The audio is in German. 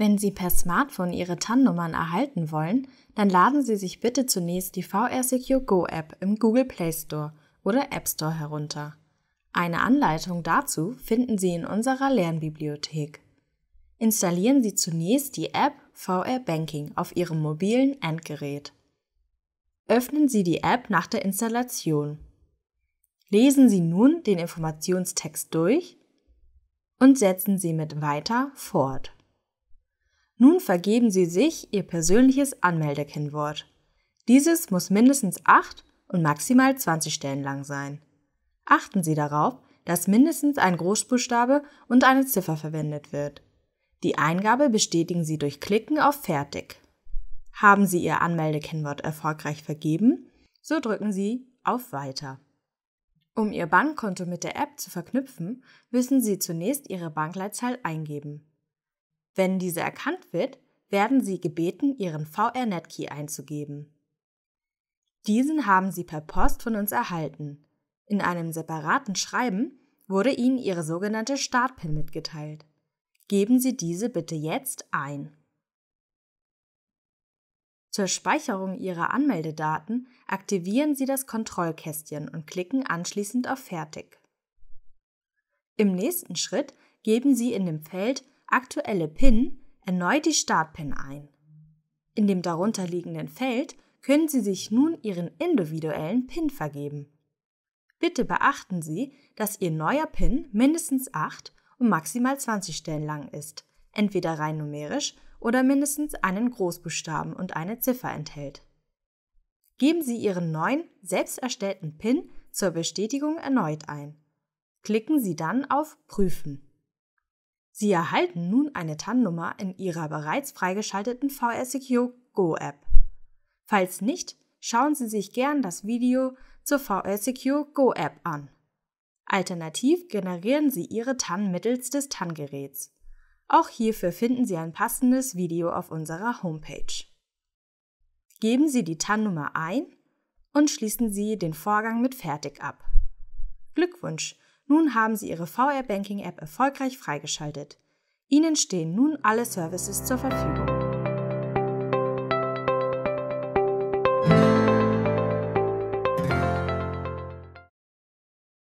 Wenn Sie per Smartphone Ihre TAN-Nummern erhalten wollen, dann laden Sie sich bitte zunächst die VR Secure Go App im Google Play Store oder App Store herunter. Eine Anleitung dazu finden Sie in unserer Lernbibliothek. Installieren Sie zunächst die App VR Banking auf Ihrem mobilen Endgerät. Öffnen Sie die App nach der Installation. Lesen Sie nun den Informationstext durch und setzen Sie mit Weiter fort. Nun vergeben Sie sich Ihr persönliches Anmeldekennwort. Dieses muss mindestens 8 und maximal 20 Stellen lang sein. Achten Sie darauf, dass mindestens ein Großbuchstabe und eine Ziffer verwendet wird. Die Eingabe bestätigen Sie durch Klicken auf Fertig. Haben Sie Ihr Anmeldekennwort erfolgreich vergeben, so drücken Sie auf Weiter. Um Ihr Bankkonto mit der App zu verknüpfen, müssen Sie zunächst Ihre Bankleitzahl eingeben. Wenn diese erkannt wird, werden Sie gebeten, Ihren vr net key einzugeben. Diesen haben Sie per Post von uns erhalten. In einem separaten Schreiben wurde Ihnen Ihre sogenannte Startpin mitgeteilt. Geben Sie diese bitte jetzt ein. Zur Speicherung Ihrer Anmeldedaten aktivieren Sie das Kontrollkästchen und klicken anschließend auf Fertig. Im nächsten Schritt geben Sie in dem Feld aktuelle PIN erneut die Start-PIN ein. In dem darunterliegenden Feld können Sie sich nun Ihren individuellen PIN vergeben. Bitte beachten Sie, dass Ihr neuer PIN mindestens 8 und maximal 20 Stellen lang ist, entweder rein numerisch oder mindestens einen Großbuchstaben und eine Ziffer enthält. Geben Sie Ihren neuen, selbst erstellten PIN zur Bestätigung erneut ein. Klicken Sie dann auf Prüfen. Sie erhalten nun eine TAN-Nummer in Ihrer bereits freigeschalteten VR Secure Go App. Falls nicht, schauen Sie sich gern das Video zur VR Secure Go App an. Alternativ generieren Sie Ihre TAN mittels des TAN-Geräts. Auch hierfür finden Sie ein passendes Video auf unserer Homepage. Geben Sie die TAN-Nummer ein und schließen Sie den Vorgang mit Fertig ab. Glückwunsch! Nun haben Sie Ihre VR Banking App erfolgreich freigeschaltet. Ihnen stehen nun alle Services zur Verfügung.